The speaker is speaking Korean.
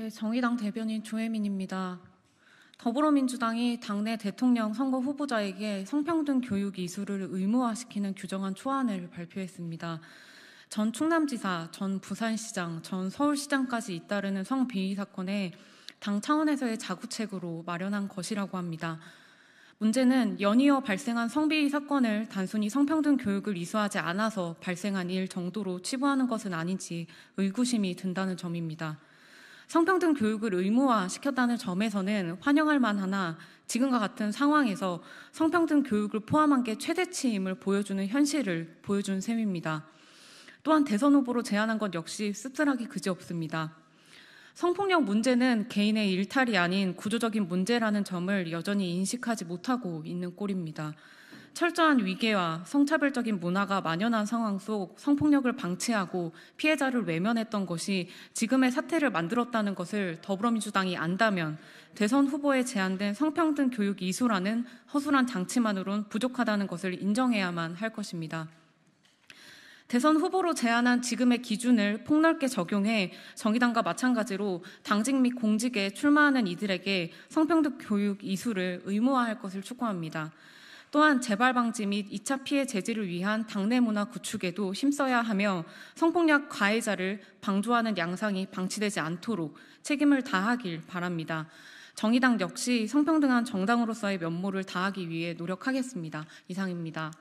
네, 정의당 대변인 조혜민입니다. 더불어민주당이 당내 대통령 선거 후보자에게 성평등 교육 이수를 의무화시키는 규정안 초안을 발표했습니다. 전 충남지사, 전 부산시장, 전 서울시장까지 잇따르는 성비위 사건에 당 차원에서의 자구책으로 마련한 것이라고 합니다. 문제는 연이어 발생한 성비위 사건을 단순히 성평등 교육을 이수하지 않아서 발생한 일 정도로 치부하는 것은 아닌지 의구심이 든다는 점입니다. 성평등 교육을 의무화시켰다는 점에서는 환영할 만하나 지금과 같은 상황에서 성평등 교육을 포함한 게 최대치임을 보여주는 현실을 보여준 셈입니다. 또한 대선 후보로 제안한 것 역시 씁쓸하기 그지없습니다. 성폭력 문제는 개인의 일탈이 아닌 구조적인 문제라는 점을 여전히 인식하지 못하고 있는 꼴입니다. 철저한 위계와 성차별적인 문화가 만연한 상황 속 성폭력을 방치하고 피해자를 외면했던 것이 지금의 사태를 만들었다는 것을 더불어민주당이 안다면 대선 후보에 제안된 성평등 교육 이수라는 허술한 장치만으론 부족하다는 것을 인정해야만 할 것입니다. 대선 후보로 제안한 지금의 기준을 폭넓게 적용해 정의당과 마찬가지로 당직 및 공직에 출마하는 이들에게 성평등 교육 이수를 의무화할 것을 촉구합니다. 또한 재발 방지 및 2차 피해 제지를 위한 당내 문화 구축에도 힘써야 하며 성폭력 가해자를 방조하는 양상이 방치되지 않도록 책임을 다하길 바랍니다. 정의당 역시 성평등한 정당으로서의 면모를 다하기 위해 노력하겠습니다. 이상입니다.